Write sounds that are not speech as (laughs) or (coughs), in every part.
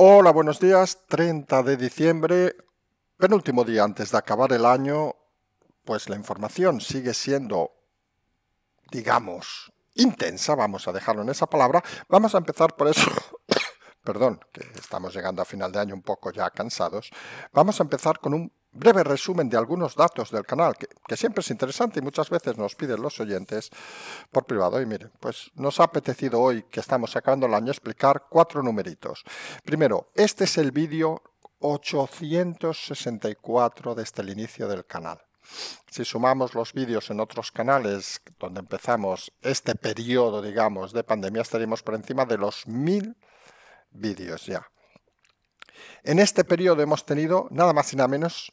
Hola, buenos días. 30 de diciembre, penúltimo día antes de acabar el año, pues la información sigue siendo, digamos, intensa, vamos a dejarlo en esa palabra. Vamos a empezar por eso. (coughs) Perdón, que estamos llegando a final de año un poco ya cansados. Vamos a empezar con un breve resumen de algunos datos del canal, que, siempre es interesante y muchas veces nos piden los oyentes por privado. Y miren, pues nos ha apetecido hoy, que estamos acabando el año, explicar cuatro numeritos. Primero, este es el vídeo 864 desde este, el inicio del canal. Si sumamos los vídeos en otros canales donde empezamos este periodo, digamos, de pandemia, estaríamos por encima de los mil vídeos ya. En este periodo hemos tenido nada más y nada menos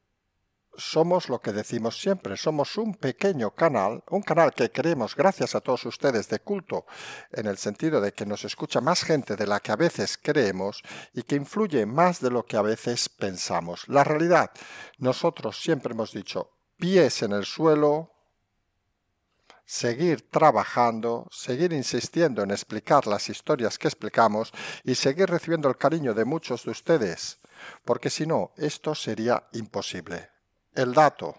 somos lo que decimos siempre, somos un pequeño canal, un canal que creemos gracias a todos ustedes de culto, en el sentido de que nos escucha más gente de la que a veces creemos y que influye más de lo que a veces pensamos. La realidad, nosotros siempre hemos dicho, pies en el suelo, seguir trabajando, seguir insistiendo en explicar las historias que explicamos y seguir recibiendo el cariño de muchos de ustedes, porque si no, esto sería imposible el dato.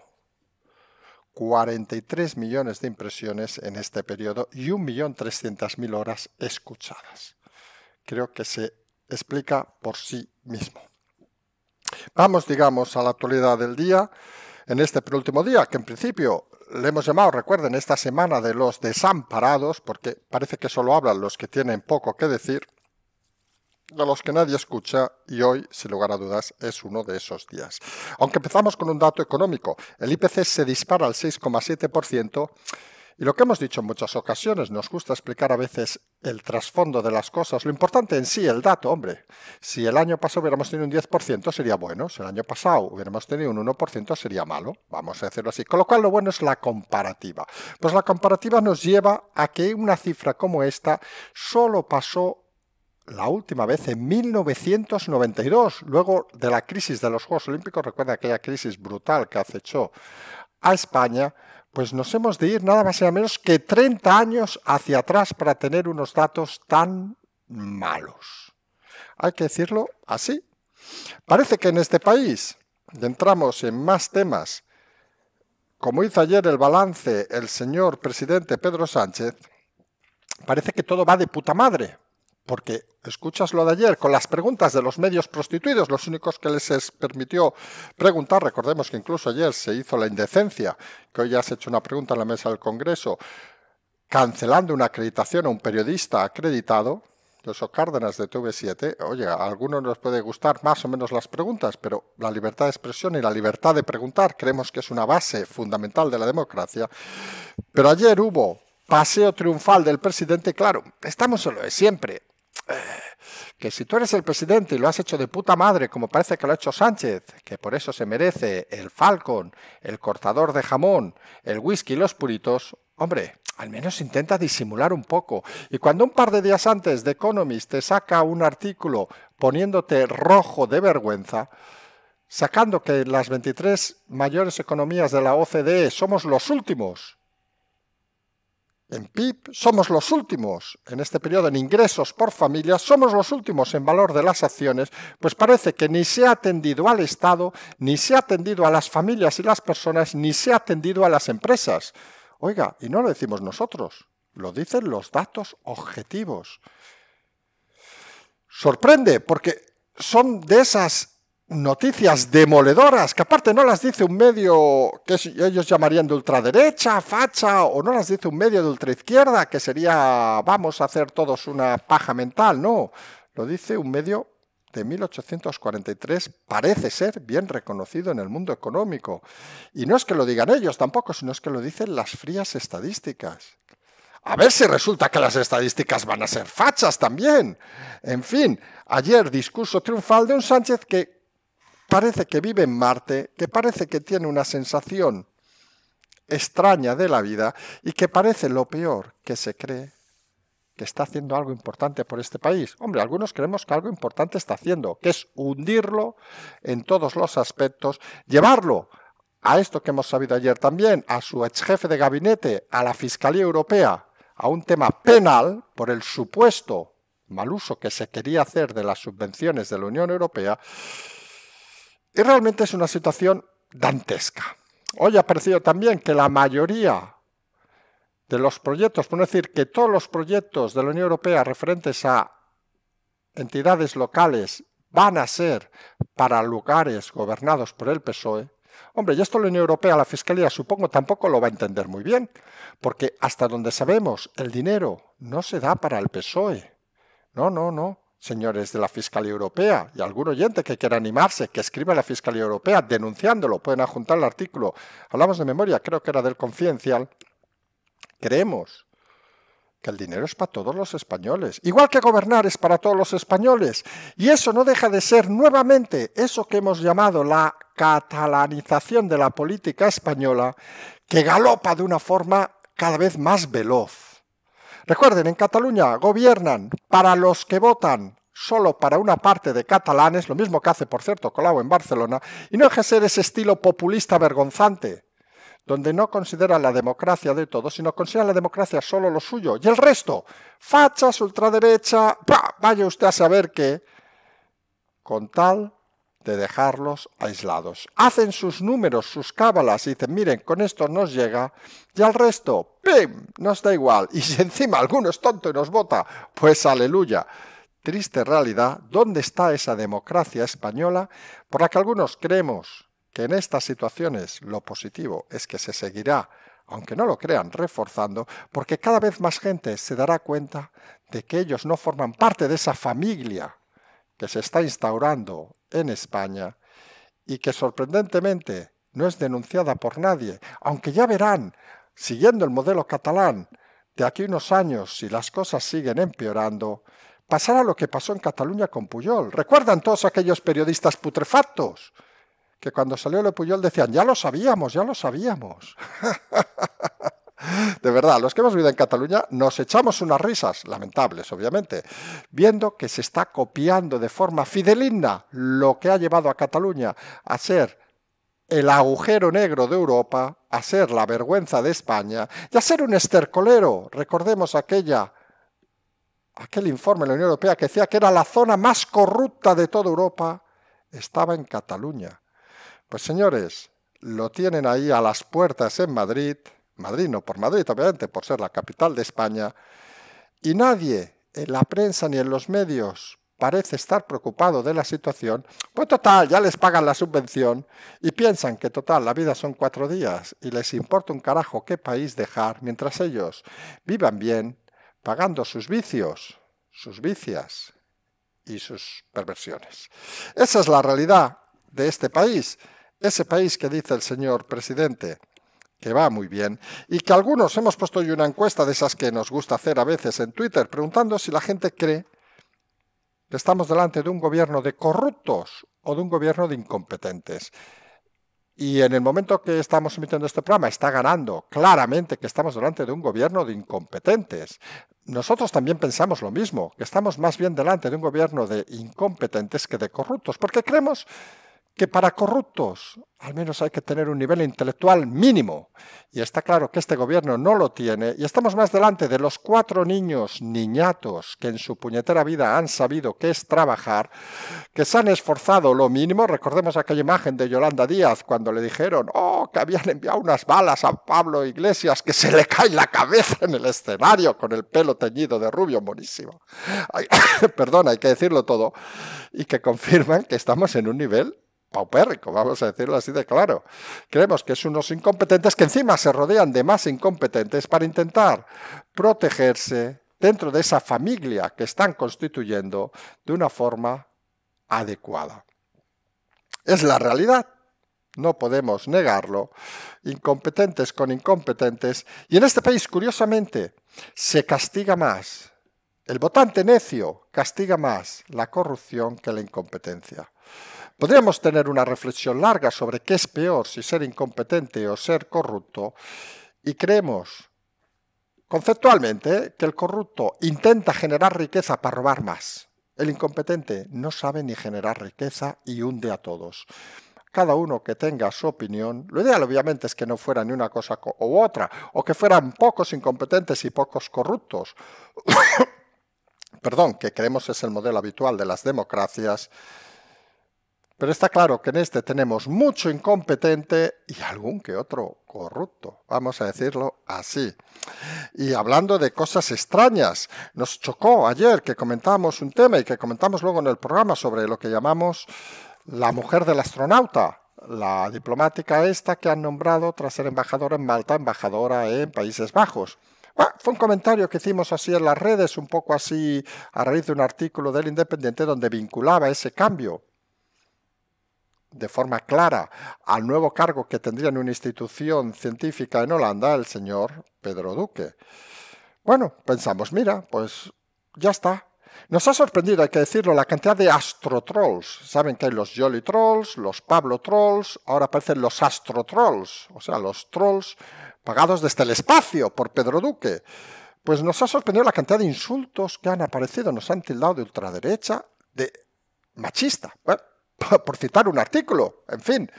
43 millones de impresiones en este periodo y 1.300.000 horas escuchadas. Creo que se explica por sí mismo. Vamos, digamos, a la actualidad del día, en este penúltimo día, que en principio le hemos llamado, recuerden, esta semana de los desamparados, porque parece que solo hablan los que tienen poco que decir de los que nadie escucha y hoy, sin lugar a dudas, es uno de esos días. Aunque empezamos con un dato económico, el IPC se dispara al 6,7%. Y lo que hemos dicho en muchas ocasiones, nos gusta explicar a veces el trasfondo de las cosas, lo importante en sí, el dato, hombre. Si el año pasado hubiéramos tenido un 10% sería bueno, si el año pasado hubiéramos tenido un 1% sería malo, vamos a hacerlo así. Con lo cual lo bueno es la comparativa. Pues la comparativa nos lleva a que una cifra como esta solo pasó la última vez en 1992, luego de la crisis de los Juegos Olímpicos, recuerda aquella crisis brutal que acechó a España, pues nos hemos de ir nada más y nada menos que 30 años hacia atrás para tener unos datos tan malos. Hay que decirlo así. Parece que en este país entramos en más temas. Como hizo ayer el balance el señor presidente Pedro Sánchez, parece que todo va de puta madre porque escuchas lo de ayer, con las preguntas de los medios prostituidos, los únicos que les permitió preguntar, recordemos que incluso ayer se hizo la indecencia, que hoy has hecho una pregunta en la mesa del Congreso, cancelando una acreditación a un periodista acreditado, yo Cárdenas de TV7. Oye, a algunos nos puede gustar más o menos las preguntas, pero la libertad de expresión y la libertad de preguntar creemos que es una base fundamental de la democracia. Pero ayer hubo paseo triunfal del presidente, claro, estamos en lo de siempre que si tú eres el presidente y lo has hecho de puta madre, como parece que lo ha hecho Sánchez, que por eso se merece el Falcon, el cortador de jamón, el whisky y los puritos, hombre, al menos intenta disimular un poco. Y cuando un par de días antes The Economist te saca un artículo poniéndote rojo de vergüenza, sacando que las 23 mayores economías de la OCDE somos los últimos en PIB somos los últimos en este periodo en ingresos por familia, somos los últimos en valor de las acciones, pues parece que ni se ha atendido al Estado, ni se ha atendido a las familias y las personas, ni se ha atendido a las empresas. Oiga, y no lo decimos nosotros, lo dicen los datos objetivos. Sorprende, porque son de esas noticias demoledoras, que aparte no las dice un medio que ellos llamarían de ultraderecha, facha, o no las dice un medio de ultraizquierda, que sería vamos a hacer todos una paja mental, no, lo dice un medio de 1843 parece ser bien reconocido en el mundo económico. Y no es que lo digan ellos tampoco, sino es que lo dicen las frías estadísticas. A ver si resulta que las estadísticas van a ser fachas también. En fin, ayer discurso triunfal de un Sánchez que parece que vive en Marte, que parece que tiene una sensación extraña de la vida y que parece lo peor que se cree que está haciendo algo importante por este país. Hombre, algunos creemos que algo importante está haciendo, que es hundirlo en todos los aspectos, llevarlo a esto que hemos sabido ayer también, a su ex jefe de gabinete, a la Fiscalía Europea, a un tema penal por el supuesto mal uso que se quería hacer de las subvenciones de la Unión Europea, y realmente es una situación dantesca. Hoy ha aparecido también que la mayoría de los proyectos, por no decir que todos los proyectos de la Unión Europea referentes a entidades locales van a ser para lugares gobernados por el PSOE, hombre, y esto la Unión Europea, la Fiscalía, supongo, tampoco lo va a entender muy bien, porque hasta donde sabemos, el dinero no se da para el PSOE. No, no, no señores de la Fiscalía Europea y algún oyente que quiera animarse, que escriba a la Fiscalía Europea denunciándolo, pueden adjuntar el artículo. Hablamos de memoria, creo que era del Confidencial. Creemos que el dinero es para todos los españoles, igual que gobernar es para todos los españoles. Y eso no deja de ser nuevamente eso que hemos llamado la catalanización de la política española, que galopa de una forma cada vez más veloz Recuerden, en Cataluña gobiernan para los que votan solo para una parte de catalanes, lo mismo que hace, por cierto, Colau en Barcelona, y no ejercer ese estilo populista vergonzante, donde no considera la democracia de todos, sino considera la democracia solo lo suyo. Y el resto, fachas, ultraderecha, vaya usted a saber que, con tal de dejarlos aislados. Hacen sus números, sus cábalas y dicen, miren, con esto nos llega y al resto, ¡pim!, nos da igual. (laughs) Y si encima alguno es tonto y nos vota, pues aleluya. Triste realidad, ¿dónde está esa democracia española por la que algunos creemos que en estas situaciones lo positivo es que se seguirá, aunque no lo crean, reforzando, porque cada vez más gente se dará cuenta de que ellos no forman parte de esa familia que se está instaurando en España y que sorprendentemente no es denunciada por nadie, aunque ya verán, siguiendo el modelo catalán, de aquí unos años, si las cosas siguen empeorando, pasará lo que pasó en Cataluña con Puyol. ¿Recuerdan todos aquellos periodistas putrefactos? que cuando salió Le Puyol decían, ya lo sabíamos, ya lo sabíamos. (laughs) De verdad, los que hemos vivido en Cataluña nos echamos unas risas, lamentables obviamente, viendo que se está copiando de forma fidelina lo que ha llevado a Cataluña a ser el agujero negro de Europa, a ser la vergüenza de España y a ser un estercolero. Recordemos aquella aquel informe de la Unión Europea que decía que era la zona más corrupta de toda Europa, estaba en Cataluña. Pues señores, lo tienen ahí a las puertas en Madrid, Madrid, no por Madrid, obviamente, por ser la capital de España, y nadie en la prensa ni en los medios parece estar preocupado de la situación, pues total, ya les pagan la subvención y piensan que total, la vida son cuatro días y les importa un carajo qué país dejar mientras ellos vivan bien, pagando sus vicios, sus vicias y sus perversiones. Esa es la realidad de este país, ese país que dice el señor presidente que va muy bien, y que algunos hemos puesto hoy una encuesta de esas que nos gusta hacer a veces en Twitter, preguntando si la gente cree que estamos delante de un gobierno de corruptos o de un gobierno de incompetentes. Y en el momento que estamos emitiendo este programa está ganando claramente que estamos delante de un gobierno de incompetentes. Nosotros también pensamos lo mismo, que estamos más bien delante de un gobierno de incompetentes que de corruptos, porque creemos que para corruptos al menos hay que tener un nivel intelectual mínimo. Y está claro que este gobierno no lo tiene y estamos más delante de los cuatro niños niñatos que en su puñetera vida han sabido qué es trabajar, que se han esforzado lo mínimo. Recordemos aquella imagen de Yolanda Díaz cuando le dijeron, oh, que habían enviado unas balas a Pablo Iglesias, que se le cae la cabeza en el escenario con el pelo teñido de rubio, buenísimo. (coughs) perdón, hay que decirlo todo. Y que confirman que estamos en un nivel paupérrico, vamos a decirlo así de claro. Creemos que es unos incompetentes que encima se rodean de más incompetentes para intentar protegerse dentro de esa familia que están constituyendo de una forma adecuada. Es la realidad, no podemos negarlo. Incompetentes con incompetentes. Y en este país, curiosamente, se castiga más. El votante necio castiga más la corrupción que la incompetencia. Podríamos tener una reflexión larga sobre qué es peor, si ser incompetente o ser corrupto, y creemos conceptualmente que el corrupto intenta generar riqueza para robar más. El incompetente no sabe ni generar riqueza y hunde a todos. Cada uno que tenga su opinión, lo ideal obviamente es que no fuera ni una cosa u otra, o que fueran pocos incompetentes y pocos corruptos. (coughs) Perdón, que creemos es el modelo habitual de las democracias pero está claro que en este tenemos mucho incompetente y algún que otro corrupto, vamos a decirlo así. Y hablando de cosas extrañas, nos chocó ayer que comentamos un tema y que comentamos luego en el programa sobre lo que llamamos la mujer del astronauta, la diplomática esta que han nombrado tras ser embajadora en Malta, embajadora en Países Bajos. Ah, fue un comentario que hicimos así en las redes, un poco así a raíz de un artículo del Independiente donde vinculaba ese cambio de forma clara al nuevo cargo que tendría en una institución científica en Holanda el señor Pedro Duque. Bueno, pensamos, mira, pues ya está. Nos ha sorprendido, hay que decirlo, la cantidad de astrotrolls. Saben que hay los Jolly Trolls, los Pablo Trolls, ahora aparecen los Astrotrolls, o sea, los trolls pagados desde el espacio por Pedro Duque. Pues nos ha sorprendido la cantidad de insultos que han aparecido, nos han tildado de ultraderecha, de machista por citar un artículo, en fin.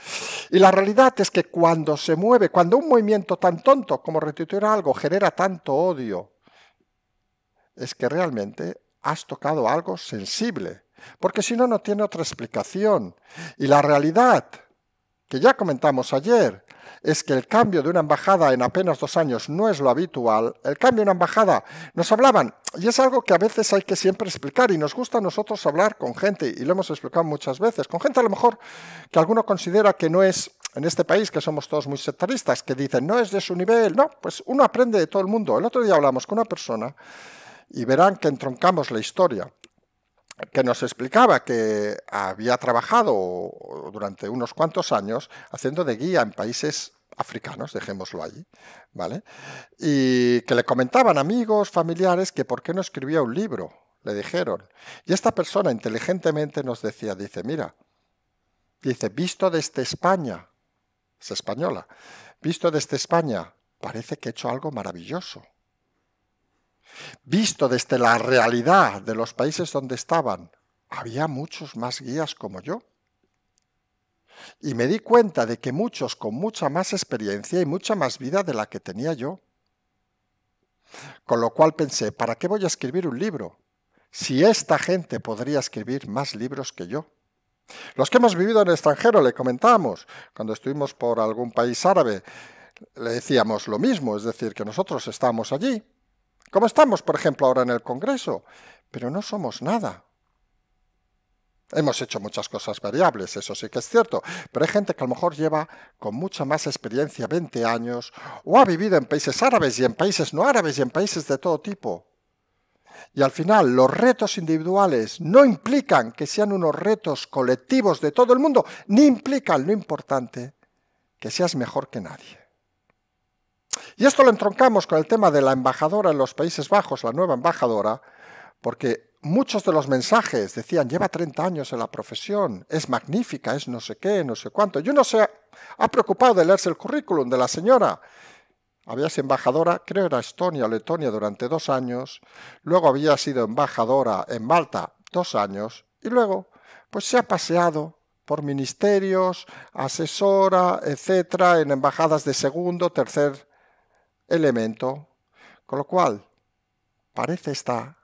Y la realidad es que cuando se mueve, cuando un movimiento tan tonto como retituir algo genera tanto odio, es que realmente has tocado algo sensible, porque si no, no tiene otra explicación. Y la realidad que ya comentamos ayer, es que el cambio de una embajada en apenas dos años no es lo habitual. El cambio de una embajada, nos hablaban, y es algo que a veces hay que siempre explicar, y nos gusta a nosotros hablar con gente, y lo hemos explicado muchas veces, con gente a lo mejor que alguno considera que no es en este país, que somos todos muy sectaristas, que dicen, no es de su nivel, no, pues uno aprende de todo el mundo. El otro día hablamos con una persona y verán que entroncamos la historia que nos explicaba que había trabajado durante unos cuantos años haciendo de guía en países africanos, dejémoslo allí, ¿vale? Y que le comentaban amigos, familiares, que por qué no escribía un libro, le dijeron. Y esta persona inteligentemente nos decía, dice, mira, dice, visto desde España, es española, visto desde España, parece que he hecho algo maravilloso. Visto desde la realidad de los países donde estaban, había muchos más guías como yo. Y me di cuenta de que muchos con mucha más experiencia y mucha más vida de la que tenía yo. Con lo cual pensé, ¿para qué voy a escribir un libro? Si esta gente podría escribir más libros que yo. Los que hemos vivido en el extranjero, le comentábamos, cuando estuvimos por algún país árabe, le decíamos lo mismo, es decir, que nosotros estábamos allí, como estamos, por ejemplo, ahora en el Congreso, pero no somos nada. Hemos hecho muchas cosas variables, eso sí que es cierto, pero hay gente que a lo mejor lleva con mucha más experiencia 20 años o ha vivido en países árabes y en países no árabes y en países de todo tipo. Y al final los retos individuales no implican que sean unos retos colectivos de todo el mundo, ni implican lo importante que seas mejor que nadie. Y esto lo entroncamos con el tema de la embajadora en los Países Bajos, la nueva embajadora, porque muchos de los mensajes decían, lleva 30 años en la profesión, es magnífica, es no sé qué, no sé cuánto. Y uno se ha, preocupado de leerse el currículum de la señora. Había sido embajadora, creo era Estonia o Letonia durante dos años, luego había sido embajadora en Malta dos años, y luego, pues se ha paseado por ministerios, asesora, etcétera, en embajadas de segundo, tercer elemento, con lo cual parece esta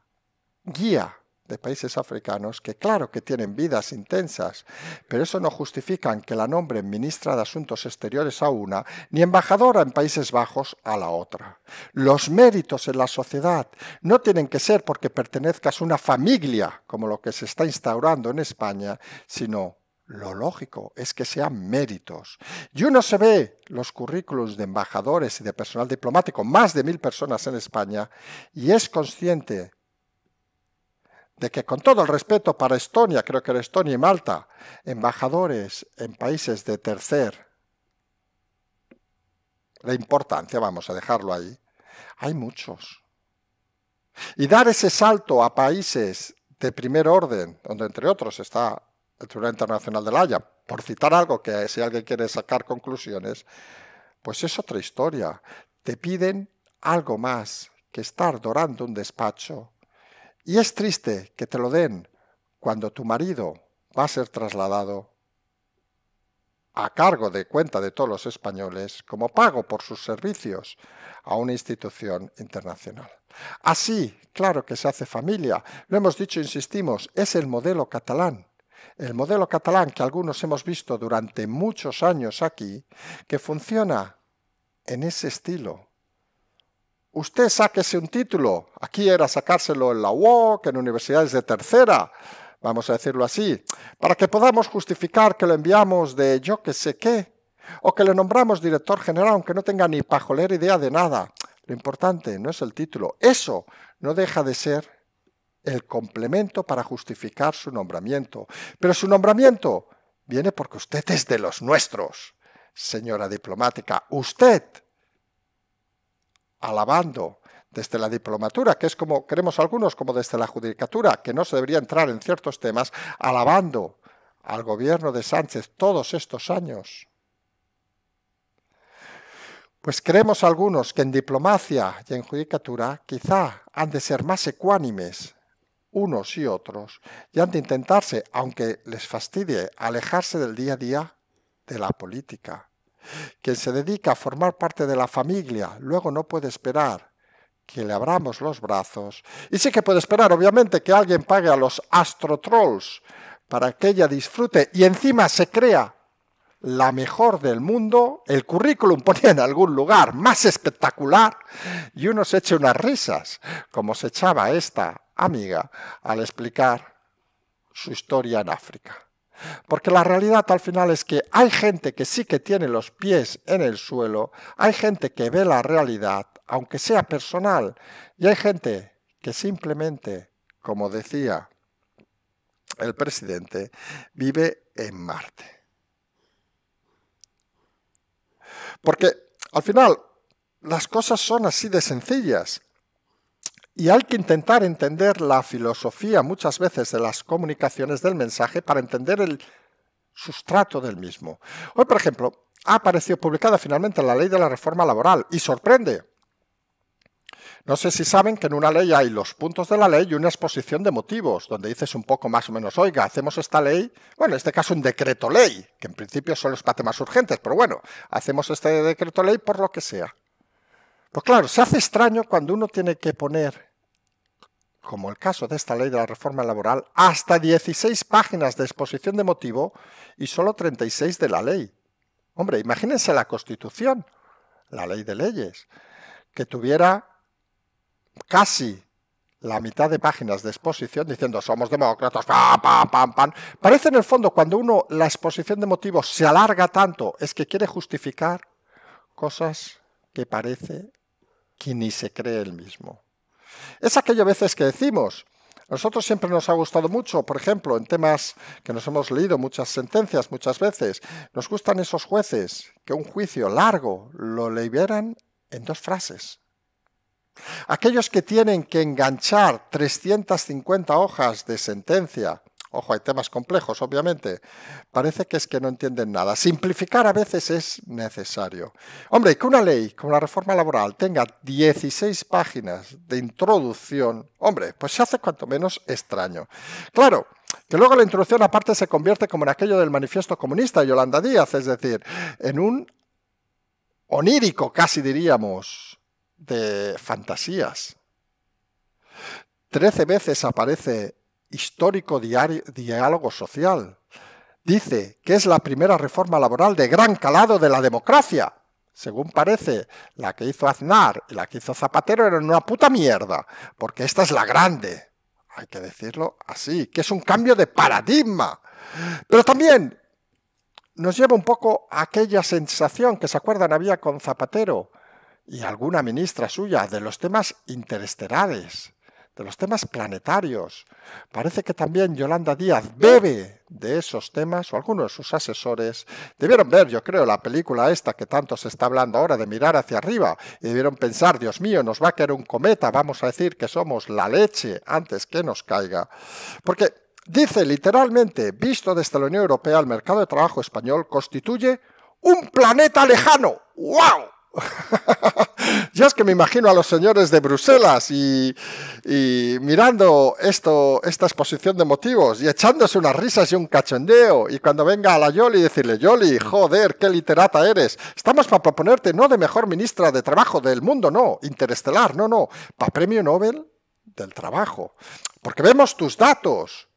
guía de países africanos que claro que tienen vidas intensas, pero eso no justifican que la nombren ministra de Asuntos Exteriores a una ni embajadora en Países Bajos a la otra. Los méritos en la sociedad no tienen que ser porque pertenezcas a una familia, como lo que se está instaurando en España, sino lo lógico es que sean méritos. Y uno se ve los currículos de embajadores y de personal diplomático, más de mil personas en España, y es consciente de que con todo el respeto para Estonia, creo que era Estonia y Malta, embajadores en países de tercer, la importancia, vamos a dejarlo ahí, hay muchos. Y dar ese salto a países de primer orden, donde entre otros está el Tribunal Internacional de la Haya, por citar algo que si alguien quiere sacar conclusiones, pues es otra historia. Te piden algo más que estar dorando un despacho. Y es triste que te lo den cuando tu marido va a ser trasladado a cargo de cuenta de todos los españoles como pago por sus servicios a una institución internacional. Así, claro que se hace familia. Lo hemos dicho, insistimos, es el modelo catalán el modelo catalán que algunos hemos visto durante muchos años aquí, que funciona en ese estilo. Usted sáquese un título. Aquí era sacárselo en la UOC, en universidades de tercera, vamos a decirlo así, para que podamos justificar que lo enviamos de yo que sé qué, o que le nombramos director general, aunque no tenga ni pajolera idea de nada. Lo importante no es el título. Eso no deja de ser el complemento para justificar su nombramiento. Pero su nombramiento viene porque usted es de los nuestros, señora diplomática. Usted, alabando desde la diplomatura, que es como creemos algunos, como desde la judicatura, que no se debería entrar en ciertos temas, alabando al gobierno de Sánchez todos estos años. Pues creemos algunos que en diplomacia y en judicatura quizá han de ser más ecuánimes unos y otros, y han de intentarse, aunque les fastidie, alejarse del día a día de la política. Quien se dedica a formar parte de la familia, luego no puede esperar que le abramos los brazos. Y sí que puede esperar, obviamente, que alguien pague a los astrotrolls para que ella disfrute y encima se crea la mejor del mundo, el currículum ponía en algún lugar más espectacular y uno se eche unas risas, como se echaba esta amiga al explicar su historia en África. Porque la realidad al final es que hay gente que sí que tiene los pies en el suelo, hay gente que ve la realidad, aunque sea personal, y hay gente que simplemente, como decía el presidente, vive en Marte. Porque al final las cosas son así de sencillas. Y hay que intentar entender la filosofía muchas veces de las comunicaciones del mensaje para entender el sustrato del mismo. Hoy, por ejemplo, ha aparecido publicada finalmente la ley de la reforma laboral y sorprende. No sé si saben que en una ley hay los puntos de la ley y una exposición de motivos, donde dices un poco más o menos, oiga, hacemos esta ley, bueno, en este caso un decreto ley, que en principio son los temas urgentes, pero bueno, hacemos este decreto ley por lo que sea. Pues claro, se hace extraño cuando uno tiene que poner como el caso de esta ley de la reforma laboral, hasta 16 páginas de exposición de motivo y solo 36 de la ley. Hombre, imagínense la Constitución, la ley de leyes, que tuviera casi la mitad de páginas de exposición diciendo somos demócratas, pam, pam, pam, pam. Parece en el fondo cuando uno la exposición de motivos se alarga tanto es que quiere justificar cosas que parece que ni se cree el mismo. Es aquello a veces que decimos, nosotros siempre nos ha gustado mucho, por ejemplo, en temas que nos hemos leído muchas sentencias muchas veces, nos gustan esos jueces que un juicio largo lo liberan en dos frases. Aquellos que tienen que enganchar 350 hojas de sentencia Ojo, hay temas complejos, obviamente. Parece que es que no entienden nada. Simplificar a veces es necesario. Hombre, que una ley como la reforma laboral tenga 16 páginas de introducción, hombre, pues se hace cuanto menos extraño. Claro, que luego la introducción aparte se convierte como en aquello del manifiesto comunista de Yolanda Díaz, es decir, en un onírico, casi diríamos, de fantasías. Trece veces aparece histórico diálogo social. Dice que es la primera reforma laboral de gran calado de la democracia. Según parece, la que hizo Aznar y la que hizo Zapatero eran una puta mierda, porque esta es la grande. Hay que decirlo así, que es un cambio de paradigma. Pero también nos lleva un poco a aquella sensación que se acuerdan había con Zapatero y alguna ministra suya de los temas interesterales de los temas planetarios. Parece que también Yolanda Díaz bebe de esos temas, o algunos de sus asesores debieron ver, yo creo, la película esta que tanto se está hablando ahora de mirar hacia arriba, y debieron pensar, Dios mío, nos va a caer un cometa, vamos a decir que somos la leche antes que nos caiga. Porque dice literalmente, visto desde la Unión Europea, el mercado de trabajo español constituye un planeta lejano. ¡Wow! (laughs) Yo es que me imagino a los señores de Bruselas y, mirando esto, esta exposición de motivos y echándose unas risas y un cachondeo. Y cuando venga a la Yoli y decirle, Yoli, joder, qué literata eres. Estamos para proponerte no de mejor ministra de Trabajo del mundo, no, interestelar, no, no, para premio Nobel del Trabajo. Porque vemos tus datos.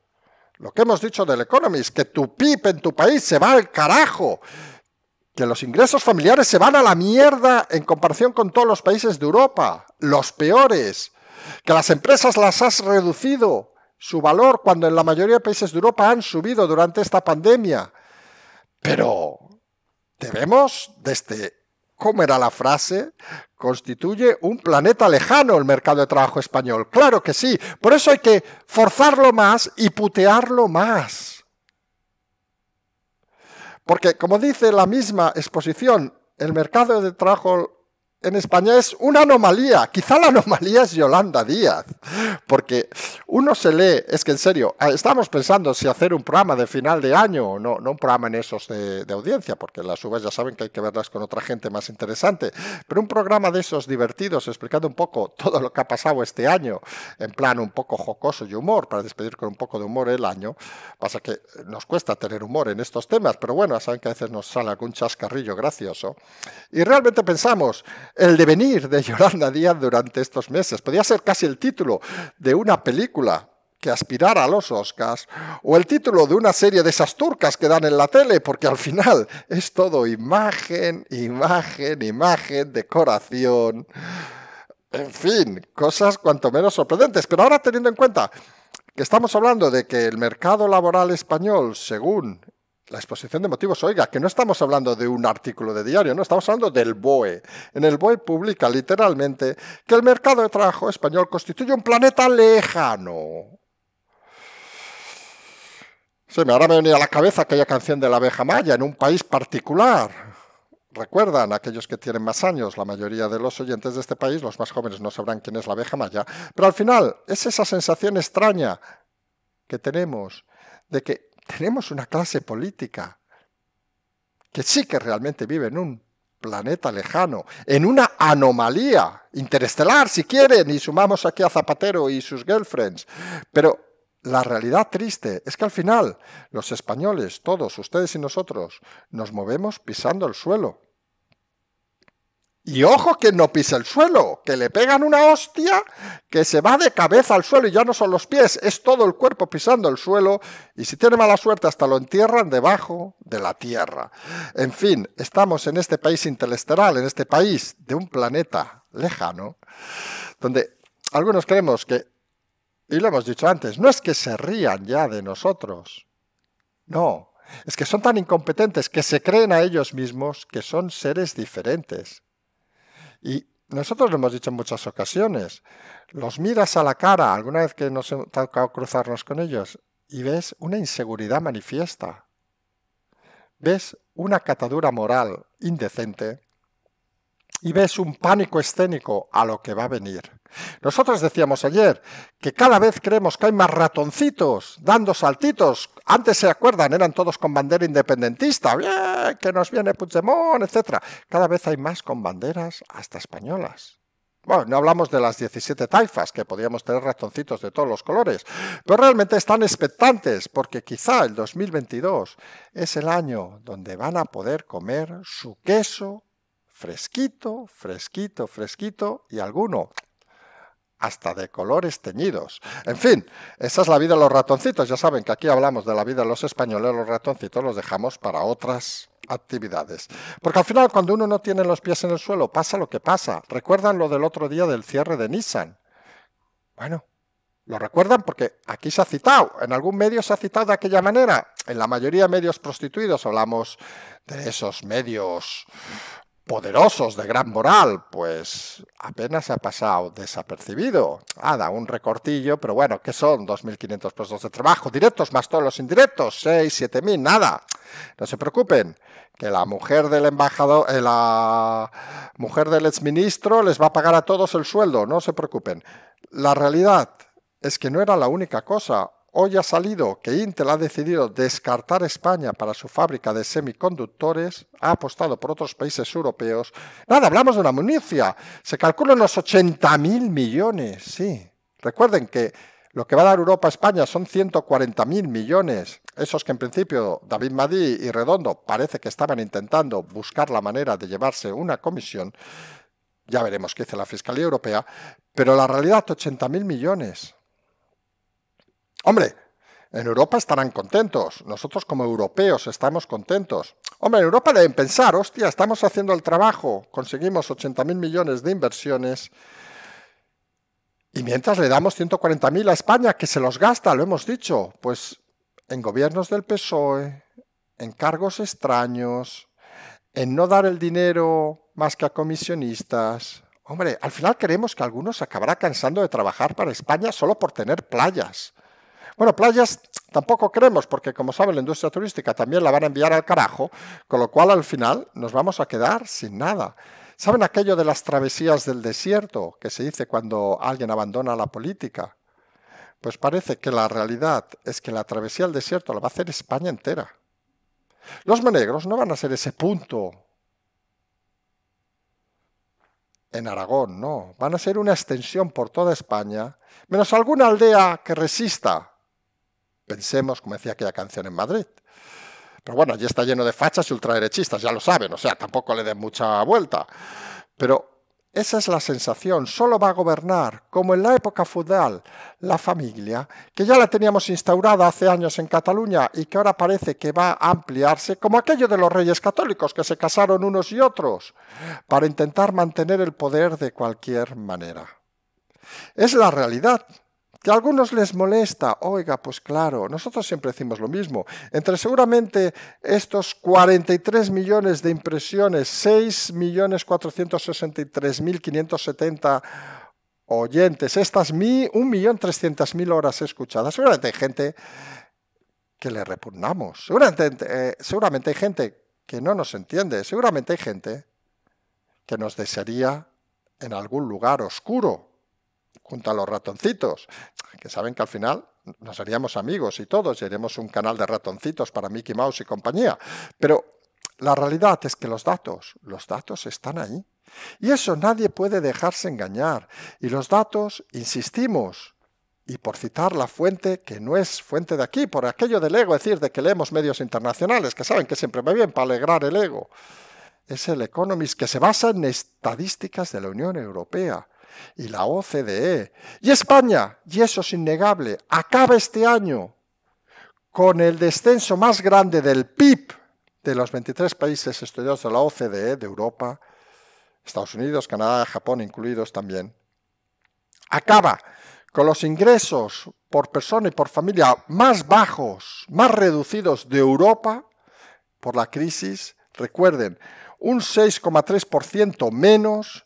Lo que hemos dicho del Economist, que tu PIB en tu país se va al carajo que los ingresos familiares se van a la mierda en comparación con todos los países de Europa, los peores, que las empresas las has reducido su valor cuando en la mayoría de países de Europa han subido durante esta pandemia. Pero debemos, desde, ¿cómo era la frase? Constituye un planeta lejano el mercado de trabajo español. Claro que sí. Por eso hay que forzarlo más y putearlo más. Porque, como dice la misma exposición, el mercado de trabajo en España es una anomalía. Quizá la anomalía es Yolanda Díaz, porque uno se lee, es que en serio, ah, estamos pensando si hacer un programa de final de año o no, un programa en esos de, audiencia, porque las uvas ya saben que hay que verlas con otra gente más interesante, pero un programa de esos divertidos explicando un poco (laughs) todo lo que ha pasado este año, en plan un poco jocoso y humor, para despedir con un poco de humor el año. Pasa que nos cuesta tener humor en estos temas, pero bueno, saben que a veces nos sale algún chascarrillo gracioso. Y realmente pensamos, el devenir de Yolanda Díaz durante estos meses. Podría ser casi el título de una película que aspirara a los Oscars, o el título de una serie de esas turcas que dan en la tele, porque al final es todo imagen, imagen, imagen, decoración, en fin, cosas cuanto menos sorprendentes. Pero ahora teniendo en cuenta que estamos hablando de que el mercado laboral español, según la exposición de motivos, oiga, que no estamos hablando de un artículo de diario, no, estamos hablando del BOE. En el BOE publica literalmente que el mercado de trabajo español constituye un planeta lejano. Sí, me ahora me venía a la cabeza aquella canción de la abeja maya en un país particular. Recuerdan, aquellos que tienen más años, la mayoría de los oyentes de este país, los más jóvenes no sabrán quién es la abeja maya, pero al final es esa sensación extraña que tenemos de que tenemos una clase política que sí que realmente vive en un planeta lejano, en una anomalía interestelar, si quieren, y sumamos aquí a Zapatero y sus girlfriends. Pero la realidad triste es que al final los españoles, todos, ustedes y nosotros, nos movemos pisando el suelo. Y ojo que no pisa el suelo, que le pegan una hostia que se va de cabeza al suelo y ya no son los pies, es todo el cuerpo pisando el suelo y si tiene mala suerte hasta lo entierran debajo de la tierra. En fin, estamos en este país intelesteral, en este país de un planeta lejano, donde algunos creemos que, y lo hemos dicho antes, no es que se rían ya de nosotros, no, es que son tan incompetentes que se creen a ellos mismos que son seres diferentes y nosotros lo hemos dicho en muchas ocasiones, los miras a la cara alguna vez que nos ha tocado cruzarnos con ellos y ves una inseguridad manifiesta, ves una catadura moral indecente y ves un pánico escénico a lo que va a venir. Nosotros decíamos ayer que cada vez creemos que hay más ratoncitos dando saltitos. Antes se acuerdan, eran todos con bandera independentista, ¡Bien! que nos viene Puigdemont, etc. Cada vez hay más con banderas hasta españolas. Bueno, no hablamos de las 17 taifas, que podíamos tener ratoncitos de todos los colores, pero realmente están expectantes, porque quizá el 2022 es el año donde van a poder comer su queso fresquito, fresquito, fresquito y alguno hasta de colores teñidos. En fin, esa es la vida de los ratoncitos. Ya saben que aquí hablamos de la vida de los españoles, los ratoncitos los dejamos para otras actividades. Porque al final, cuando uno no tiene los pies en el suelo, pasa lo que pasa. ¿Recuerdan lo del otro día del cierre de Nissan? Bueno, lo recuerdan porque aquí se ha citado, en algún medio se ha citado de aquella manera. En la mayoría de medios prostituidos hablamos de esos medios poderosos de gran moral, pues apenas ha pasado desapercibido. Ah, da un recortillo, pero bueno, ¿qué son 2.500 puestos de trabajo directos más todos los indirectos? 6, 7.000, nada. No se preocupen, que la mujer del embajador, eh, la mujer del exministro les va a pagar a todos el sueldo, no se preocupen. La realidad es que no era la única cosa Hoy ha salido que Intel ha decidido descartar España para su fábrica de semiconductores, ha apostado por otros países europeos. Nada, hablamos de una municia. Se calculan los 80.000 millones, sí. Recuerden que lo que va a dar Europa a España son 140.000 millones. Esos que en principio David Madí y Redondo parece que estaban intentando buscar la manera de llevarse una comisión. Ya veremos qué dice la Fiscalía Europea. Pero la realidad, 80.000 millones. Hombre, en Europa estarán contentos. Nosotros como europeos estamos contentos. Hombre, en Europa deben pensar, hostia, estamos haciendo el trabajo, conseguimos 80.000 millones de inversiones y mientras le damos 140.000 a España, que se los gasta, lo hemos dicho, pues en gobiernos del PSOE, en cargos extraños, en no dar el dinero más que a comisionistas. Hombre, al final creemos que algunos acabará cansando de trabajar para España solo por tener playas bueno, playas tampoco creemos, porque como saben, la industria turística también la van a enviar al carajo, con lo cual al final nos vamos a quedar sin nada. ¿Saben aquello de las travesías del desierto que se dice cuando alguien abandona la política? Pues parece que la realidad es que la travesía del desierto la va a hacer España entera. Los monegros no van a ser ese punto en Aragón, no. Van a ser una extensión por toda España, menos alguna aldea que resista Pensemos, como decía aquella canción en Madrid. Pero bueno, allí está lleno de fachas y ultraderechistas, ya lo saben, o sea, tampoco le den mucha vuelta. Pero esa es la sensación, solo va a gobernar, como en la época feudal, la familia, que ya la teníamos instaurada hace años en Cataluña y que ahora parece que va a ampliarse, como aquello de los reyes católicos que se casaron unos y otros, para intentar mantener el poder de cualquier manera. Es la realidad, que a algunos les molesta, oiga, pues claro, nosotros siempre decimos lo mismo. Entre seguramente estos 43 millones de impresiones, 6.463.570 oyentes, estas 1.300.000 horas escuchadas, seguramente hay gente que le repugnamos, seguramente, eh, seguramente hay gente que no nos entiende, seguramente hay gente que nos desearía en algún lugar oscuro junto a los ratoncitos, que saben que al final nos haríamos amigos y todos, y haremos un canal de ratoncitos para Mickey Mouse y compañía. Pero la realidad es que los datos, los datos están ahí. Y eso nadie puede dejarse engañar. Y los datos, insistimos, y por citar la fuente que no es fuente de aquí, por aquello del ego, es decir, de que leemos medios internacionales, que saben que siempre me bien para alegrar el ego. Es el Economist que se basa en estadísticas de la Unión Europea y la OCDE y España, y eso es innegable, acaba este año con el descenso más grande del PIB de los 23 países estudiados de la OCDE, de Europa, Estados Unidos, Canadá, Japón incluidos también. Acaba con los ingresos por persona y por familia más bajos, más reducidos de Europa por la crisis. Recuerden, un 6,3% menos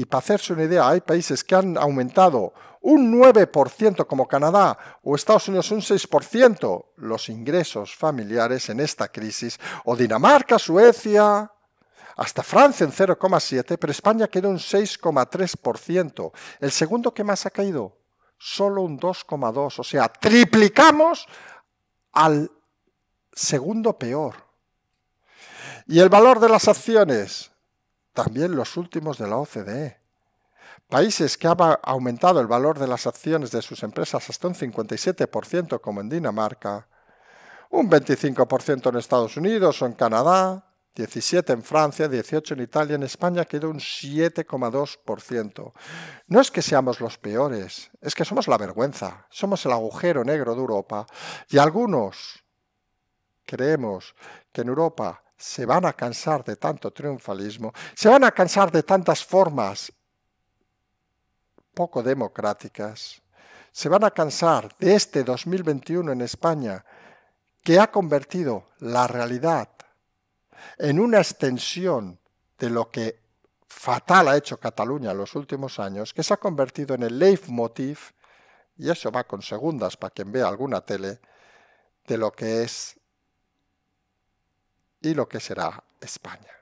y para hacerse una idea, hay países que han aumentado un 9% como Canadá o Estados Unidos un 6% los ingresos familiares en esta crisis, o Dinamarca, Suecia, hasta Francia en 0,7, pero España quedó un 6,3%, el segundo que más ha caído, solo un 2,2, o sea, triplicamos al segundo peor. Y el valor de las acciones, también los últimos de la OCDE. Países que han aumentado el valor de las acciones de sus empresas hasta un 57%, como en Dinamarca, un 25% en Estados Unidos o en Canadá, 17 en Francia, 18 en Italia, en España quedó un 7,2%. No es que seamos los peores, es que somos la vergüenza, somos el agujero negro de Europa. Y algunos creemos que en Europa se van a cansar de tanto triunfalismo, se van a cansar de tantas formas poco democráticas, se van a cansar de este 2021 en España que ha convertido la realidad en una extensión de lo que fatal ha hecho Cataluña en los últimos años, que se ha convertido en el leitmotiv, y eso va con segundas para quien vea alguna tele, de lo que es y lo que será España.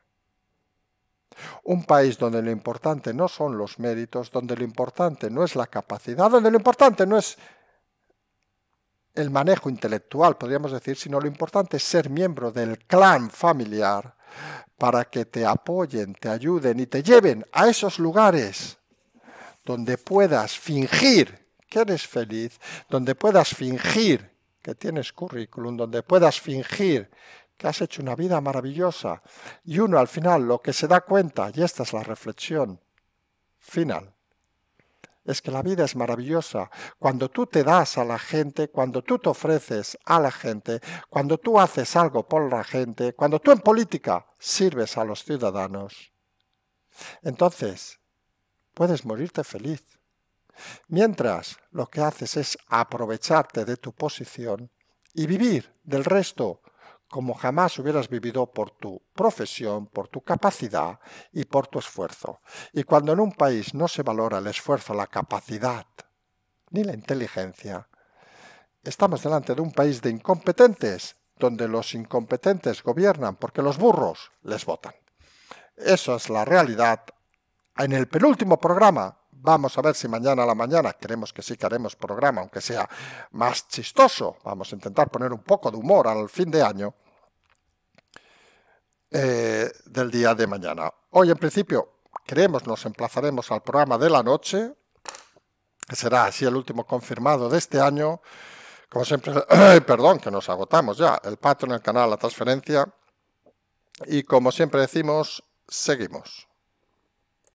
Un país donde lo importante no son los méritos, donde lo importante no es la capacidad, donde lo importante no es el manejo intelectual, podríamos decir, sino lo importante es ser miembro del clan familiar para que te apoyen, te ayuden y te lleven a esos lugares donde puedas fingir que eres feliz, donde puedas fingir que tienes currículum, donde puedas fingir que has hecho una vida maravillosa. Y uno al final lo que se da cuenta, y esta es la reflexión final, es que la vida es maravillosa. Cuando tú te das a la gente, cuando tú te ofreces a la gente, cuando tú haces algo por la gente, cuando tú en política sirves a los ciudadanos, entonces puedes morirte feliz. Mientras lo que haces es aprovecharte de tu posición y vivir del resto como jamás hubieras vivido por tu profesión, por tu capacidad y por tu esfuerzo. Y cuando en un país no se valora el esfuerzo, la capacidad ni la inteligencia, estamos delante de un país de incompetentes, donde los incompetentes gobiernan porque los burros les votan. Esa es la realidad en el penúltimo programa Vamos a ver si mañana a la mañana, creemos que sí que haremos programa, aunque sea más chistoso. Vamos a intentar poner un poco de humor al fin de año eh, del día de mañana. Hoy, en principio, creemos nos emplazaremos al programa de la noche, que será así el último confirmado de este año. Como siempre, (clears throat) perdón, que nos agotamos ya. El patrón, el canal, la transferencia. Y como siempre decimos, seguimos.